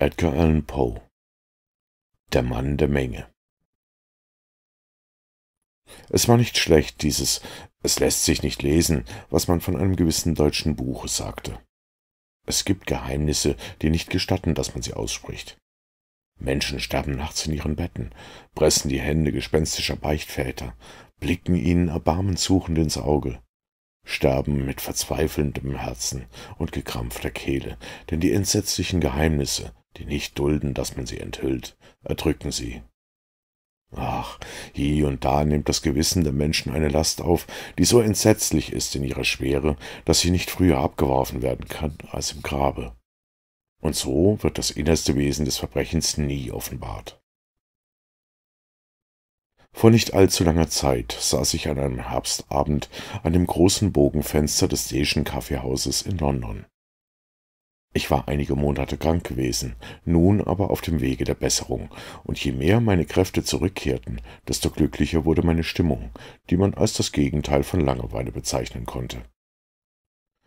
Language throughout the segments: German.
Edgar Allan Poe Der Mann der Menge Es war nicht schlecht, dieses Es lässt sich nicht lesen, was man von einem gewissen deutschen Buche sagte. Es gibt Geheimnisse, die nicht gestatten, dass man sie ausspricht. Menschen sterben nachts in ihren Betten, pressen die Hände gespenstischer Beichtväter, blicken ihnen erbarmensuchend ins Auge, sterben mit verzweifelndem Herzen und gekrampfter Kehle, denn die entsetzlichen Geheimnisse, die nicht dulden, dass man sie enthüllt, erdrücken sie. Ach, hie und da nimmt das Gewissen der Menschen eine Last auf, die so entsetzlich ist in ihrer Schwere, dass sie nicht früher abgeworfen werden kann als im Grabe. Und so wird das innerste Wesen des Verbrechens nie offenbart. Vor nicht allzu langer Zeit saß ich an einem Herbstabend an dem großen Bogenfenster des Deschen Kaffeehauses in London. Ich war einige Monate krank gewesen, nun aber auf dem Wege der Besserung, und je mehr meine Kräfte zurückkehrten, desto glücklicher wurde meine Stimmung, die man als das Gegenteil von Langeweile bezeichnen konnte.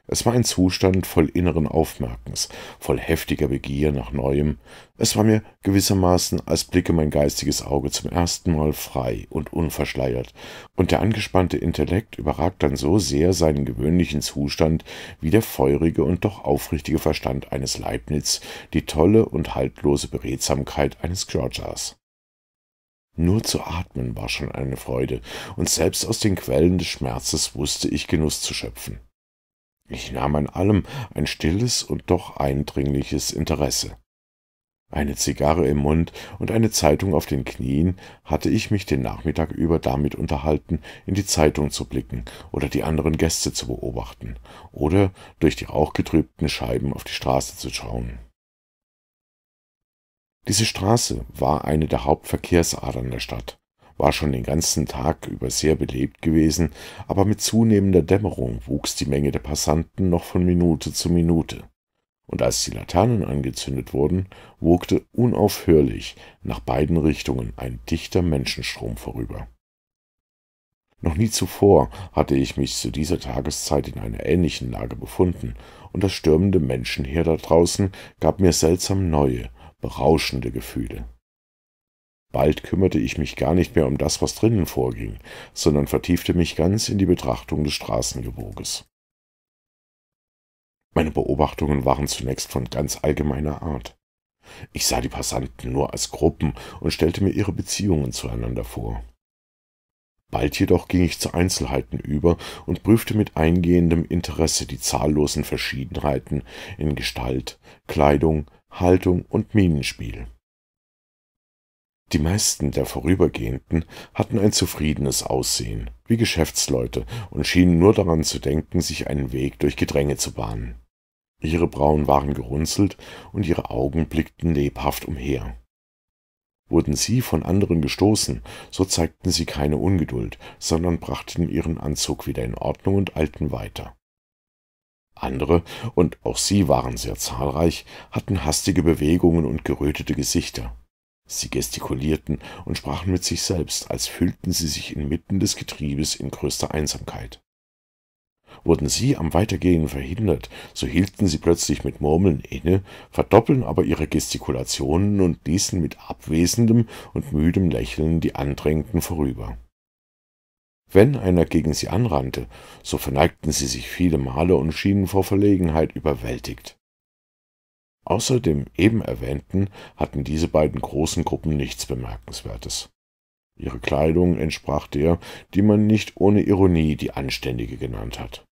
Es war ein Zustand voll inneren Aufmerkens, voll heftiger Begier nach Neuem. Es war mir gewissermaßen, als blicke mein geistiges Auge zum ersten Mal frei und unverschleiert, und der angespannte Intellekt überragt dann so sehr seinen gewöhnlichen Zustand, wie der feurige und doch aufrichtige Verstand eines Leibniz, die tolle und haltlose Beredsamkeit eines Georgias. Nur zu atmen war schon eine Freude, und selbst aus den Quellen des Schmerzes wusste ich Genuss zu schöpfen. Ich nahm an allem ein stilles und doch eindringliches Interesse. Eine Zigarre im Mund und eine Zeitung auf den Knien hatte ich mich den Nachmittag über damit unterhalten, in die Zeitung zu blicken oder die anderen Gäste zu beobachten oder durch die rauchgetrübten Scheiben auf die Straße zu schauen. Diese Straße war eine der Hauptverkehrsadern der Stadt war schon den ganzen Tag über sehr belebt gewesen, aber mit zunehmender Dämmerung wuchs die Menge der Passanten noch von Minute zu Minute. Und als die Laternen angezündet wurden, wogte unaufhörlich nach beiden Richtungen ein dichter Menschenstrom vorüber. Noch nie zuvor hatte ich mich zu dieser Tageszeit in einer ähnlichen Lage befunden, und das stürmende Menschenheer da draußen gab mir seltsam neue, berauschende Gefühle. Bald kümmerte ich mich gar nicht mehr um das, was drinnen vorging, sondern vertiefte mich ganz in die Betrachtung des Straßengeboges. Meine Beobachtungen waren zunächst von ganz allgemeiner Art. Ich sah die Passanten nur als Gruppen und stellte mir ihre Beziehungen zueinander vor. Bald jedoch ging ich zu Einzelheiten über und prüfte mit eingehendem Interesse die zahllosen Verschiedenheiten in Gestalt, Kleidung, Haltung und Mienenspiel. Die meisten der Vorübergehenden hatten ein zufriedenes Aussehen, wie Geschäftsleute, und schienen nur daran zu denken, sich einen Weg durch Gedränge zu bahnen. Ihre Brauen waren gerunzelt und ihre Augen blickten lebhaft umher. Wurden sie von anderen gestoßen, so zeigten sie keine Ungeduld, sondern brachten ihren Anzug wieder in Ordnung und eilten weiter. Andere, und auch sie waren sehr zahlreich, hatten hastige Bewegungen und gerötete Gesichter. Sie gestikulierten und sprachen mit sich selbst, als fühlten sie sich inmitten des Getriebes in größter Einsamkeit. Wurden sie am Weitergehen verhindert, so hielten sie plötzlich mit Murmeln inne, verdoppeln aber ihre Gestikulationen und ließen mit abwesendem und müdem Lächeln die Andrängten vorüber. Wenn einer gegen sie anrannte, so verneigten sie sich viele Male und schienen vor Verlegenheit überwältigt. Außer dem eben erwähnten hatten diese beiden großen Gruppen nichts Bemerkenswertes. Ihre Kleidung entsprach der, die man nicht ohne Ironie die anständige genannt hat.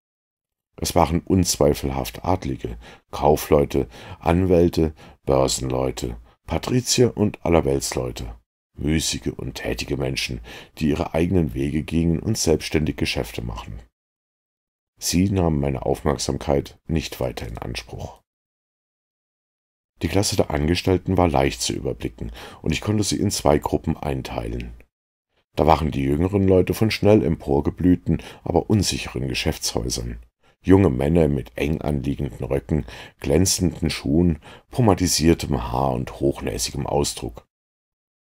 Es waren unzweifelhaft Adlige, Kaufleute, Anwälte, Börsenleute, Patrizier und allerweltsleute, müßige und tätige Menschen, die ihre eigenen Wege gingen und selbstständig Geschäfte machen. Sie nahmen meine Aufmerksamkeit nicht weiter in Anspruch. Die Klasse der Angestellten war leicht zu überblicken, und ich konnte sie in zwei Gruppen einteilen. Da waren die jüngeren Leute von schnell emporgeblühten, aber unsicheren Geschäftshäusern. Junge Männer mit eng anliegenden Röcken, glänzenden Schuhen, pomatisiertem Haar und hochnäsigem Ausdruck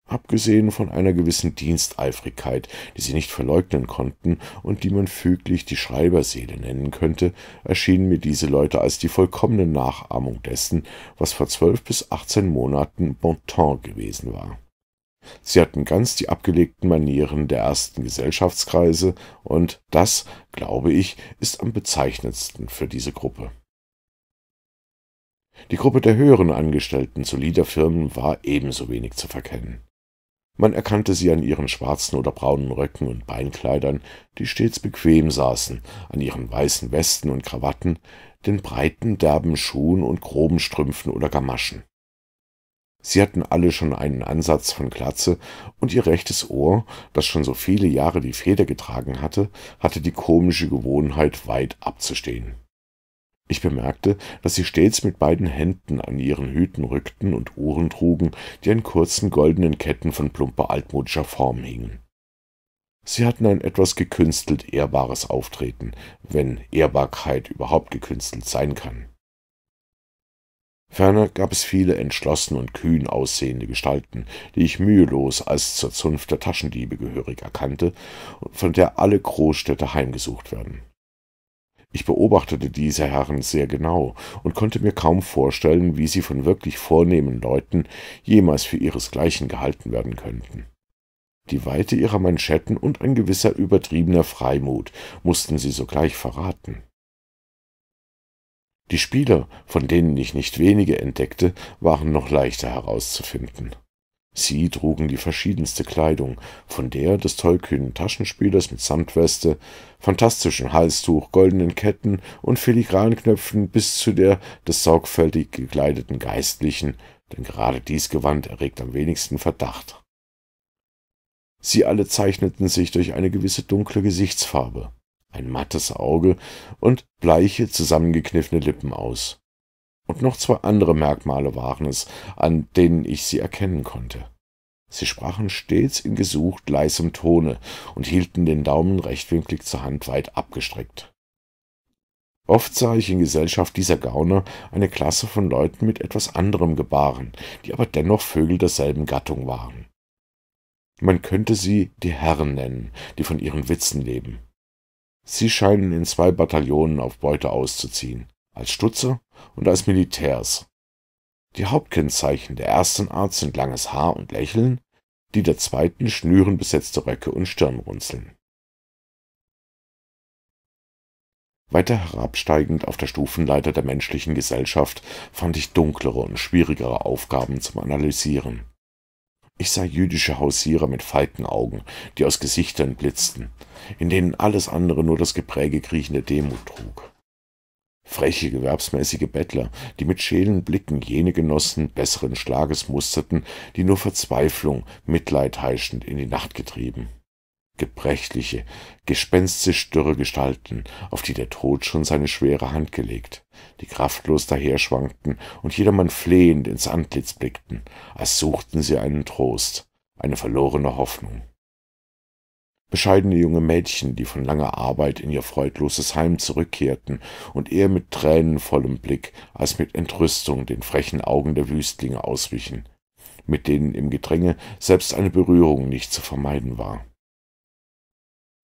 abgesehen von einer gewissen Diensteifrigkeit, die sie nicht verleugnen konnten und die man füglich die Schreiberseele nennen könnte, erschienen mir diese Leute als die vollkommene Nachahmung dessen, was vor zwölf bis achtzehn Monaten Bontemps gewesen war. Sie hatten ganz die abgelegten Manieren der ersten Gesellschaftskreise, und das, glaube ich, ist am bezeichnendsten für diese Gruppe. Die Gruppe der höheren Angestellten solider Firmen war ebenso wenig zu verkennen. Man erkannte sie an ihren schwarzen oder braunen Röcken und Beinkleidern, die stets bequem saßen, an ihren weißen Westen und Krawatten, den breiten, derben Schuhen und groben Strümpfen oder Gamaschen. Sie hatten alle schon einen Ansatz von Glatze, und ihr rechtes Ohr, das schon so viele Jahre die Feder getragen hatte, hatte die komische Gewohnheit, weit abzustehen. Ich bemerkte, dass sie stets mit beiden Händen an ihren Hüten rückten und Uhren trugen, die an kurzen goldenen Ketten von plumper altmodischer Form hingen. Sie hatten ein etwas gekünstelt ehrbares Auftreten, wenn Ehrbarkeit überhaupt gekünstelt sein kann. Ferner gab es viele entschlossen und kühn aussehende Gestalten, die ich mühelos als zur Zunft der Taschendiebe gehörig erkannte und von der alle Großstädte heimgesucht werden. Ich beobachtete diese Herren sehr genau und konnte mir kaum vorstellen, wie sie von wirklich vornehmen Leuten jemals für ihresgleichen gehalten werden könnten. Die Weite ihrer Manschetten und ein gewisser übertriebener Freimut mussten sie sogleich verraten. Die Spieler, von denen ich nicht wenige entdeckte, waren noch leichter herauszufinden. Sie trugen die verschiedenste Kleidung, von der des tollkühnen Taschenspielers mit Samtweste, fantastischem Halstuch, goldenen Ketten und Filigranknöpfen bis zu der des sorgfältig gekleideten Geistlichen, denn gerade dies Gewand erregt am wenigsten Verdacht. Sie alle zeichneten sich durch eine gewisse dunkle Gesichtsfarbe, ein mattes Auge und bleiche, zusammengekniffene Lippen aus. Und noch zwei andere Merkmale waren es, an denen ich sie erkennen konnte. Sie sprachen stets in gesucht leisem Tone und hielten den Daumen rechtwinklig zur Hand weit abgestreckt. Oft sah ich in Gesellschaft dieser Gauner eine Klasse von Leuten mit etwas anderem Gebaren, die aber dennoch Vögel derselben Gattung waren. Man könnte sie die Herren nennen, die von ihren Witzen leben. Sie scheinen in zwei Bataillonen auf Beute auszuziehen als Stutze und als Militärs. Die Hauptkennzeichen der ersten Art sind langes Haar und Lächeln, die der zweiten Schnüren besetzte Röcke und Stirnrunzeln. Weiter herabsteigend auf der Stufenleiter der menschlichen Gesellschaft fand ich dunklere und schwierigere Aufgaben zum Analysieren. Ich sah jüdische Hausierer mit Falkenaugen, die aus Gesichtern blitzten, in denen alles andere nur das Gepräge kriechende Demut trug. Freche, gewerbsmäßige Bettler, die mit schälen Blicken jene Genossen besseren Schlages musterten, die nur Verzweiflung, Mitleid heischend in die Nacht getrieben. Gebrechliche, gespenstisch dürre Gestalten, auf die der Tod schon seine schwere Hand gelegt, die kraftlos daherschwankten und jedermann flehend ins Antlitz blickten, als suchten sie einen Trost, eine verlorene Hoffnung bescheidene junge Mädchen, die von langer Arbeit in ihr freudloses Heim zurückkehrten und eher mit tränenvollem Blick als mit Entrüstung den frechen Augen der Wüstlinge auswichen, mit denen im Gedränge selbst eine Berührung nicht zu vermeiden war.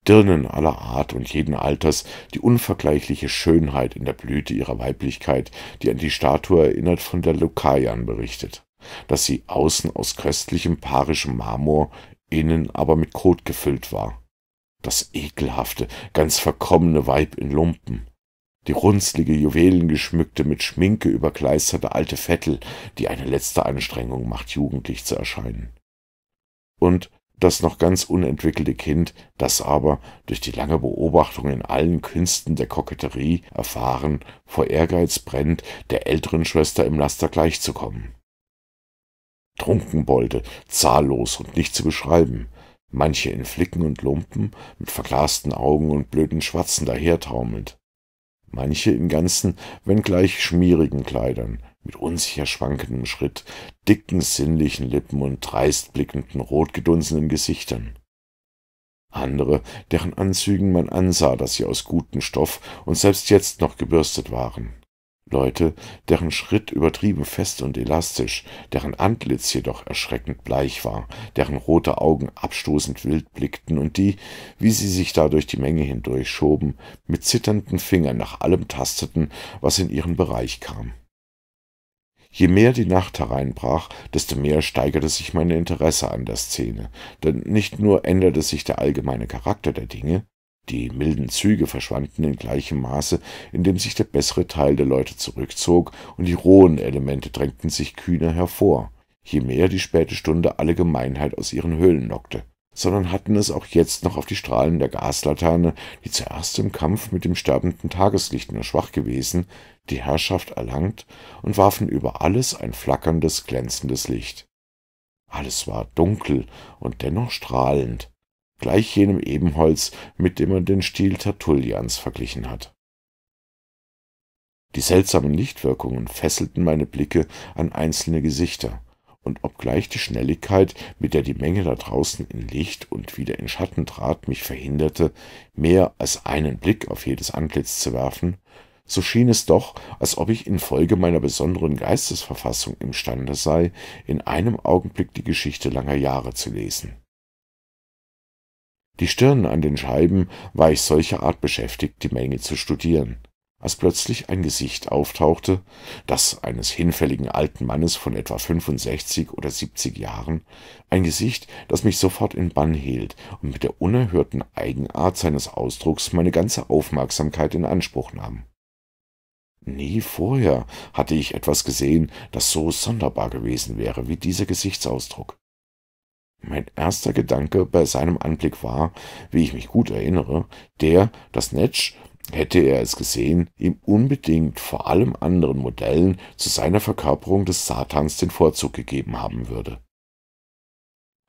Dirnen aller Art und jeden Alters, die unvergleichliche Schönheit in der Blüte ihrer Weiblichkeit, die an die Statue erinnert, von der Lukajan berichtet, dass sie außen aus köstlichem parischem Marmor, innen aber mit Kot gefüllt war. Das ekelhafte, ganz verkommene Weib in Lumpen. Die runzlige, juwelengeschmückte, mit Schminke überkleisterte alte Vettel, die eine letzte Anstrengung macht, jugendlich zu erscheinen. Und das noch ganz unentwickelte Kind, das aber durch die lange Beobachtung in allen Künsten der Koketterie erfahren, vor Ehrgeiz brennt, der älteren Schwester im Laster gleichzukommen. Trunkenbolde, zahllos und nicht zu beschreiben, manche in Flicken und Lumpen, mit verglasten Augen und blöden Schwatzen dahertaumelnd, manche im ganzen, wenngleich schmierigen Kleidern, mit unsicher schwankendem Schritt, dicken, sinnlichen Lippen und dreist blickenden, rotgedunsenen Gesichtern. Andere, deren Anzügen man ansah, dass sie aus gutem Stoff und selbst jetzt noch gebürstet waren. Leute, deren Schritt übertrieben fest und elastisch, deren Antlitz jedoch erschreckend bleich war, deren rote Augen abstoßend wild blickten und die, wie sie sich da durch die Menge hindurchschoben, mit zitternden Fingern nach allem tasteten, was in ihren Bereich kam. Je mehr die Nacht hereinbrach, desto mehr steigerte sich mein Interesse an der Szene, denn nicht nur änderte sich der allgemeine Charakter der Dinge, die milden Züge verschwanden in gleichem Maße, indem sich der bessere Teil der Leute zurückzog, und die rohen Elemente drängten sich kühner hervor, je mehr die späte Stunde alle Gemeinheit aus ihren Höhlen lockte sondern hatten es auch jetzt noch auf die Strahlen der Gaslaterne, die zuerst im Kampf mit dem sterbenden Tageslicht nur schwach gewesen, die Herrschaft erlangt und warfen über alles ein flackerndes, glänzendes Licht. Alles war dunkel und dennoch strahlend, gleich jenem Ebenholz, mit dem man den Stil Tertullians verglichen hat. Die seltsamen Lichtwirkungen fesselten meine Blicke an einzelne Gesichter, und obgleich die Schnelligkeit, mit der die Menge da draußen in Licht und wieder in Schatten trat, mich verhinderte, mehr als einen Blick auf jedes Antlitz zu werfen, so schien es doch, als ob ich infolge meiner besonderen Geistesverfassung imstande sei, in einem Augenblick die Geschichte langer Jahre zu lesen. Die Stirn an den Scheiben war ich solcher Art beschäftigt, die Menge zu studieren, als plötzlich ein Gesicht auftauchte, das eines hinfälligen alten Mannes von etwa 65 oder 70 Jahren, ein Gesicht, das mich sofort in Bann hielt und mit der unerhörten Eigenart seines Ausdrucks meine ganze Aufmerksamkeit in Anspruch nahm. Nie vorher hatte ich etwas gesehen, das so sonderbar gewesen wäre wie dieser Gesichtsausdruck. Mein erster Gedanke bei seinem Anblick war, wie ich mich gut erinnere, der, dass Netsch, hätte er es gesehen, ihm unbedingt vor allem anderen Modellen zu seiner Verkörperung des Satans den Vorzug gegeben haben würde.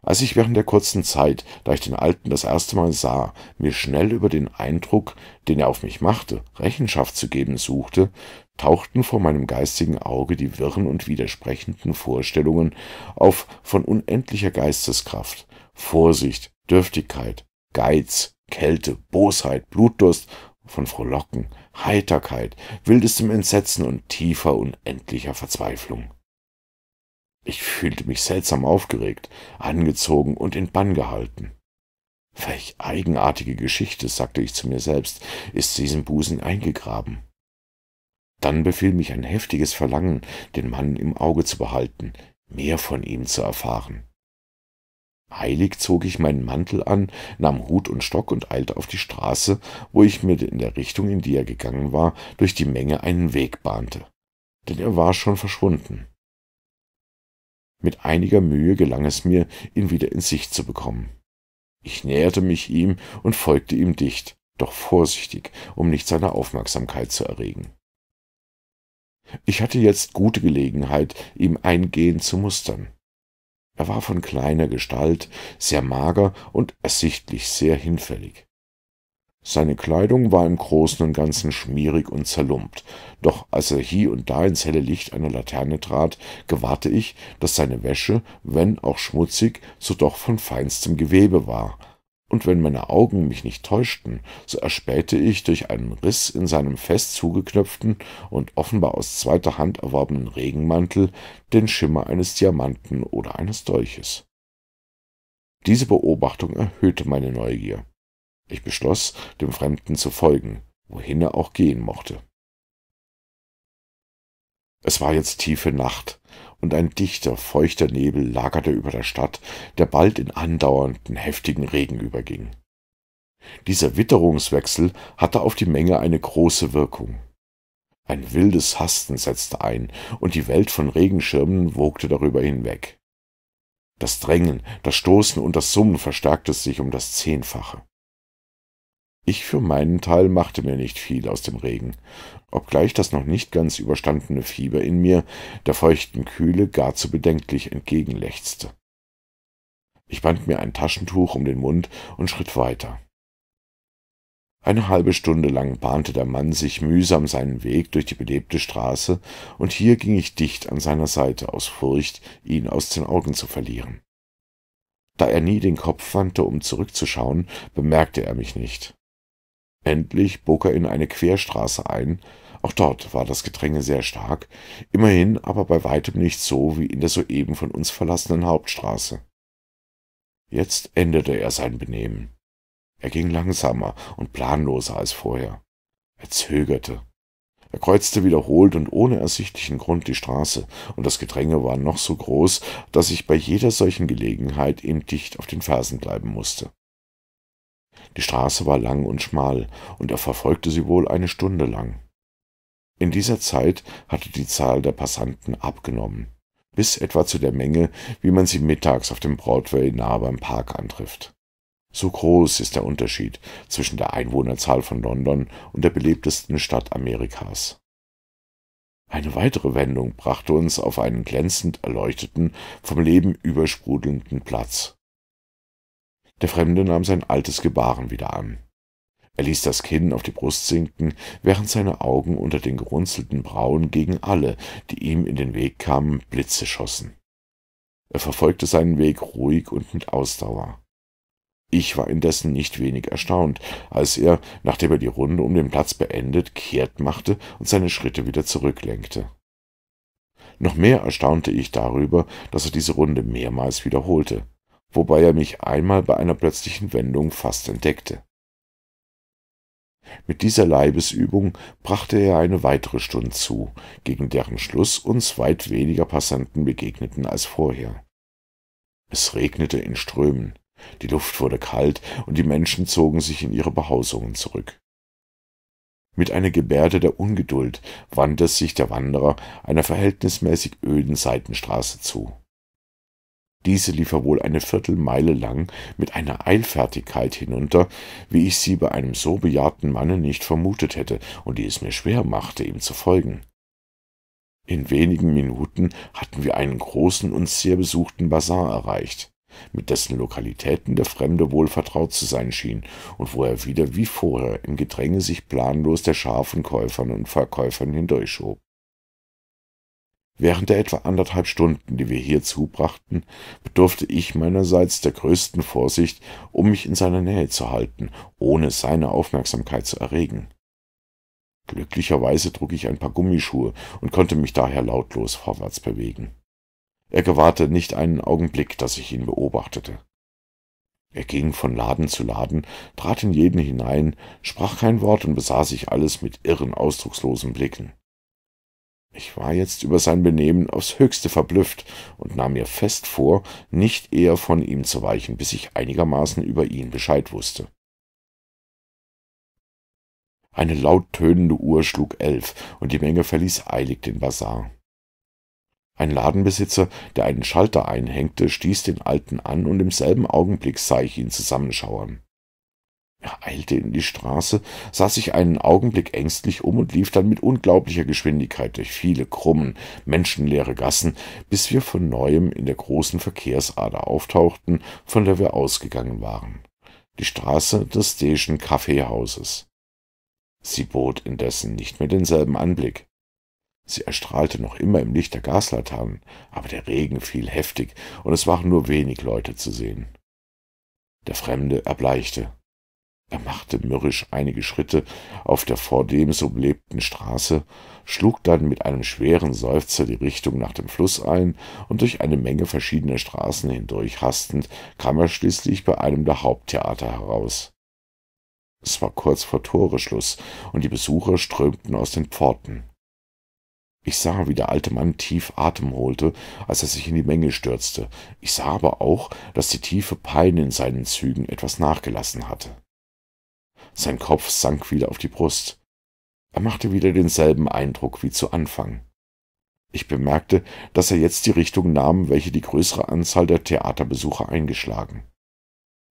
Als ich während der kurzen Zeit, da ich den Alten das erste Mal sah, mir schnell über den Eindruck, den er auf mich machte, Rechenschaft zu geben suchte, tauchten vor meinem geistigen Auge die wirren und widersprechenden Vorstellungen auf von unendlicher Geisteskraft, Vorsicht, Dürftigkeit, Geiz, Kälte, Bosheit, Blutdurst, von Frohlocken, Heiterkeit, wildestem Entsetzen und tiefer, unendlicher Verzweiflung. Ich fühlte mich seltsam aufgeregt, angezogen und in Bann gehalten. Welch eigenartige Geschichte, sagte ich zu mir selbst, ist diesem Busen eingegraben. Dann befiel mich ein heftiges Verlangen, den Mann im Auge zu behalten, mehr von ihm zu erfahren. Eilig zog ich meinen Mantel an, nahm Hut und Stock und eilte auf die Straße, wo ich mir in der Richtung, in die er gegangen war, durch die Menge einen Weg bahnte. Denn er war schon verschwunden. Mit einiger Mühe gelang es mir, ihn wieder in Sicht zu bekommen. Ich näherte mich ihm und folgte ihm dicht, doch vorsichtig, um nicht seine Aufmerksamkeit zu erregen. Ich hatte jetzt gute Gelegenheit, ihm eingehend zu mustern. Er war von kleiner Gestalt, sehr mager und ersichtlich sehr hinfällig. Seine Kleidung war im Großen und Ganzen schmierig und zerlumpt, doch als er hie und da ins helle Licht einer Laterne trat, gewahrte ich, dass seine Wäsche, wenn auch schmutzig, so doch von feinstem Gewebe war, und wenn meine Augen mich nicht täuschten, so erspähte ich durch einen Riss in seinem fest zugeknöpften und offenbar aus zweiter Hand erworbenen Regenmantel den Schimmer eines Diamanten oder eines Dolches. Diese Beobachtung erhöhte meine Neugier. Ich beschloss, dem Fremden zu folgen, wohin er auch gehen mochte. Es war jetzt tiefe Nacht, und ein dichter, feuchter Nebel lagerte über der Stadt, der bald in andauernden, heftigen Regen überging. Dieser Witterungswechsel hatte auf die Menge eine große Wirkung. Ein wildes Hasten setzte ein, und die Welt von Regenschirmen wogte darüber hinweg. Das Drängen, das Stoßen und das Summen verstärkte sich um das Zehnfache. Ich für meinen Teil machte mir nicht viel aus dem Regen, obgleich das noch nicht ganz überstandene Fieber in mir der feuchten Kühle gar zu bedenklich entgegenlechzte. Ich band mir ein Taschentuch um den Mund und schritt weiter. Eine halbe Stunde lang bahnte der Mann sich mühsam seinen Weg durch die belebte Straße, und hier ging ich dicht an seiner Seite aus Furcht, ihn aus den Augen zu verlieren. Da er nie den Kopf wandte, um zurückzuschauen, bemerkte er mich nicht. Endlich bog er in eine Querstraße ein, auch dort war das Gedränge sehr stark, immerhin aber bei weitem nicht so wie in der soeben von uns verlassenen Hauptstraße. Jetzt änderte er sein Benehmen. Er ging langsamer und planloser als vorher. Er zögerte. Er kreuzte wiederholt und ohne ersichtlichen Grund die Straße, und das Gedränge war noch so groß, dass ich bei jeder solchen Gelegenheit ihm dicht auf den Fersen bleiben musste. Die Straße war lang und schmal, und er verfolgte sie wohl eine Stunde lang. In dieser Zeit hatte die Zahl der Passanten abgenommen, bis etwa zu der Menge, wie man sie mittags auf dem Broadway nahe beim Park antrifft. So groß ist der Unterschied zwischen der Einwohnerzahl von London und der belebtesten Stadt Amerikas. Eine weitere Wendung brachte uns auf einen glänzend erleuchteten, vom Leben übersprudelnden Platz. Der Fremde nahm sein altes Gebaren wieder an. Er ließ das Kinn auf die Brust sinken, während seine Augen unter den gerunzelten Brauen gegen alle, die ihm in den Weg kamen, Blitze schossen. Er verfolgte seinen Weg ruhig und mit Ausdauer. Ich war indessen nicht wenig erstaunt, als er, nachdem er die Runde um den Platz beendet, kehrt machte und seine Schritte wieder zurücklenkte. Noch mehr erstaunte ich darüber, dass er diese Runde mehrmals wiederholte wobei er mich einmal bei einer plötzlichen Wendung fast entdeckte. Mit dieser Leibesübung brachte er eine weitere Stunde zu, gegen deren Schluss uns weit weniger Passanten begegneten als vorher. Es regnete in Strömen, die Luft wurde kalt und die Menschen zogen sich in ihre Behausungen zurück. Mit einer Gebärde der Ungeduld wandte sich der Wanderer einer verhältnismäßig öden Seitenstraße zu. Diese lief er wohl eine Viertelmeile lang mit einer Eilfertigkeit hinunter, wie ich sie bei einem so bejahrten Manne nicht vermutet hätte und die es mir schwer machte, ihm zu folgen. In wenigen Minuten hatten wir einen großen und sehr besuchten Bazar erreicht, mit dessen Lokalitäten der Fremde wohl vertraut zu sein schien und wo er wieder wie vorher im Gedränge sich planlos der scharfen Käufern und Verkäufern hindurchschob. Während der etwa anderthalb Stunden, die wir hier zubrachten, bedurfte ich meinerseits der größten Vorsicht, um mich in seiner Nähe zu halten, ohne seine Aufmerksamkeit zu erregen. Glücklicherweise trug ich ein paar Gummischuhe und konnte mich daher lautlos vorwärts bewegen. Er gewahrte nicht einen Augenblick, dass ich ihn beobachtete. Er ging von Laden zu Laden, trat in jeden hinein, sprach kein Wort und besah sich alles mit irren, ausdruckslosen Blicken. Ich war jetzt über sein Benehmen aufs höchste verblüfft und nahm mir fest vor, nicht eher von ihm zu weichen, bis ich einigermaßen über ihn Bescheid wusste. Eine laut tönende Uhr schlug elf, und die Menge verließ eilig den Bazar. Ein Ladenbesitzer, der einen Schalter einhängte, stieß den Alten an, und im selben Augenblick sah ich ihn zusammenschauern. Er eilte in die Straße, sah sich einen Augenblick ängstlich um und lief dann mit unglaublicher Geschwindigkeit durch viele krummen, menschenleere Gassen, bis wir von neuem in der großen Verkehrsader auftauchten, von der wir ausgegangen waren. Die Straße des Deschen Kaffeehauses. Sie bot indessen nicht mehr denselben Anblick. Sie erstrahlte noch immer im Licht der Gaslaternen, aber der Regen fiel heftig und es waren nur wenig Leute zu sehen. Der Fremde erbleichte. Er machte mürrisch einige Schritte auf der vordem so belebten Straße, schlug dann mit einem schweren Seufzer die Richtung nach dem Fluss ein und durch eine Menge verschiedener Straßen hindurch hastend kam er schließlich bei einem der Haupttheater heraus. Es war kurz vor Toreschluss und die Besucher strömten aus den Pforten. Ich sah, wie der alte Mann tief Atem holte, als er sich in die Menge stürzte. Ich sah aber auch, dass die tiefe Pein in seinen Zügen etwas nachgelassen hatte. Sein Kopf sank wieder auf die Brust. Er machte wieder denselben Eindruck wie zu Anfang. Ich bemerkte, dass er jetzt die Richtung nahm, welche die größere Anzahl der Theaterbesucher eingeschlagen.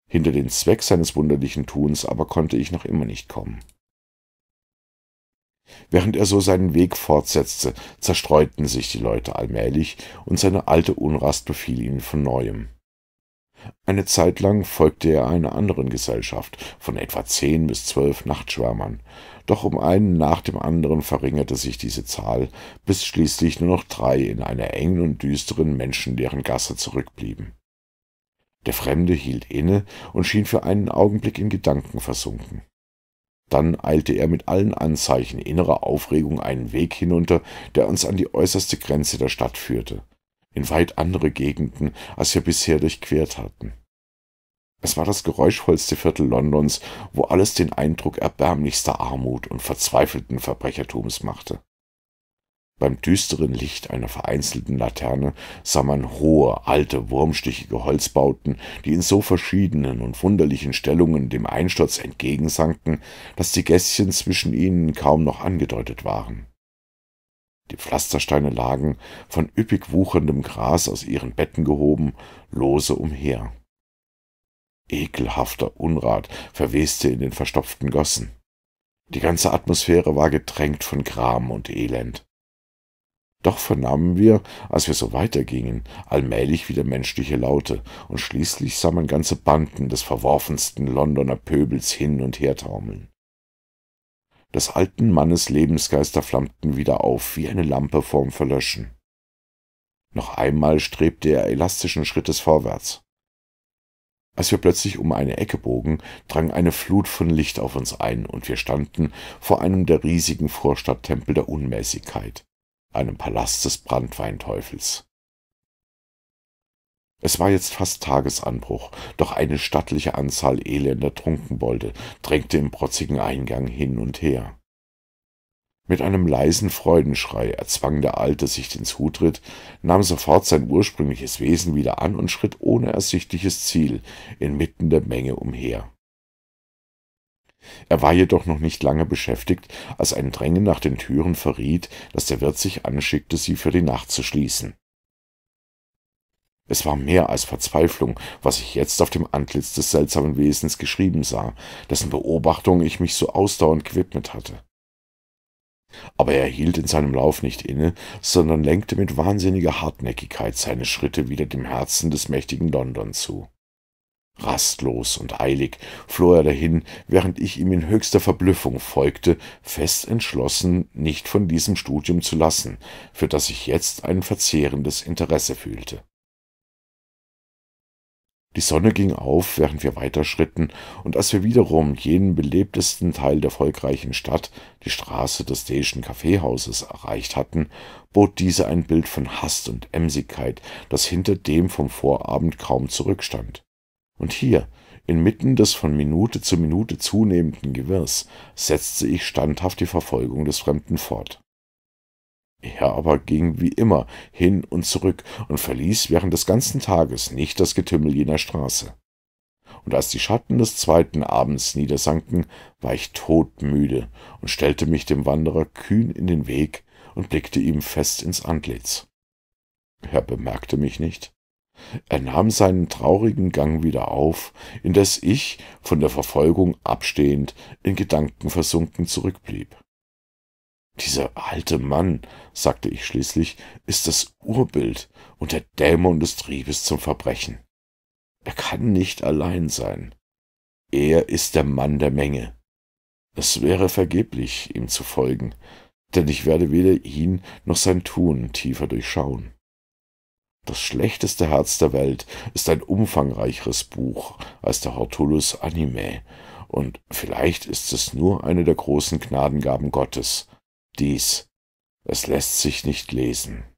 Hinter den Zweck seines wunderlichen Tuns aber konnte ich noch immer nicht kommen. Während er so seinen Weg fortsetzte, zerstreuten sich die Leute allmählich, und seine alte Unrast befiel ihn von neuem. Eine Zeit lang folgte er einer anderen Gesellschaft von etwa zehn bis zwölf Nachtschwärmern, doch um einen nach dem anderen verringerte sich diese Zahl, bis schließlich nur noch drei in einer engen und düsteren, menschenleeren Gasse zurückblieben. Der Fremde hielt inne und schien für einen Augenblick in Gedanken versunken. Dann eilte er mit allen Anzeichen innerer Aufregung einen Weg hinunter, der uns an die äußerste Grenze der Stadt führte in weit andere Gegenden, als wir bisher durchquert hatten. Es war das geräuschvollste Viertel Londons, wo alles den Eindruck erbärmlichster Armut und verzweifelten Verbrechertums machte. Beim düsteren Licht einer vereinzelten Laterne sah man hohe, alte, wurmstichige Holzbauten, die in so verschiedenen und wunderlichen Stellungen dem Einsturz entgegensanken, dass die Gässchen zwischen ihnen kaum noch angedeutet waren. Die Pflastersteine lagen, von üppig wucherndem Gras aus ihren Betten gehoben, lose umher. Ekelhafter Unrat verweste in den verstopften Gossen. Die ganze Atmosphäre war getränkt von Gram und Elend. Doch vernahmen wir, als wir so weitergingen, allmählich wieder menschliche Laute, und schließlich sah man ganze Banden des verworfensten Londoner Pöbels hin und her taumeln des alten Mannes Lebensgeister flammten wieder auf, wie eine Lampe vorm Verlöschen. Noch einmal strebte er elastischen Schrittes vorwärts. Als wir plötzlich um eine Ecke bogen, drang eine Flut von Licht auf uns ein, und wir standen vor einem der riesigen Vorstadttempel der Unmäßigkeit, einem Palast des Brandweinteufels. Es war jetzt fast Tagesanbruch, doch eine stattliche Anzahl elender Trunkenbolde drängte im protzigen Eingang hin und her. Mit einem leisen Freudenschrei erzwang der Alte sich den Zutritt, nahm sofort sein ursprüngliches Wesen wieder an und schritt ohne ersichtliches Ziel inmitten der Menge umher. Er war jedoch noch nicht lange beschäftigt, als ein Drängen nach den Türen verriet, dass der Wirt sich anschickte, sie für die Nacht zu schließen. Es war mehr als Verzweiflung, was ich jetzt auf dem Antlitz des seltsamen Wesens geschrieben sah, dessen Beobachtung ich mich so ausdauernd gewidmet hatte. Aber er hielt in seinem Lauf nicht inne, sondern lenkte mit wahnsinniger Hartnäckigkeit seine Schritte wieder dem Herzen des mächtigen London zu. Rastlos und eilig floh er dahin, während ich ihm in höchster Verblüffung folgte, fest entschlossen, nicht von diesem Studium zu lassen, für das ich jetzt ein verzehrendes Interesse fühlte. Die Sonne ging auf, während wir weiterschritten, und als wir wiederum jenen belebtesten Teil der volkreichen Stadt, die Straße des Deschen Kaffeehauses, erreicht hatten, bot diese ein Bild von Hast und Emsigkeit, das hinter dem vom Vorabend kaum zurückstand. Und hier, inmitten des von Minute zu Minute zunehmenden Gewirrs, setzte ich standhaft die Verfolgung des Fremden fort. Er aber ging wie immer hin und zurück und verließ während des ganzen Tages nicht das Getümmel jener Straße. Und als die Schatten des zweiten Abends niedersanken, war ich todmüde und stellte mich dem Wanderer kühn in den Weg und blickte ihm fest ins Antlitz. Er bemerkte mich nicht. Er nahm seinen traurigen Gang wieder auf, indes ich, von der Verfolgung abstehend, in Gedanken versunken zurückblieb. Dieser alte Mann, sagte ich schließlich, ist das Urbild und der Dämon des Triebes zum Verbrechen. Er kann nicht allein sein. Er ist der Mann der Menge. Es wäre vergeblich, ihm zu folgen, denn ich werde weder ihn noch sein Tun tiefer durchschauen. Das schlechteste Herz der Welt ist ein umfangreicheres Buch als der Hortulus Anime, und vielleicht ist es nur eine der großen Gnadengaben Gottes, dies. Es lässt sich nicht lesen.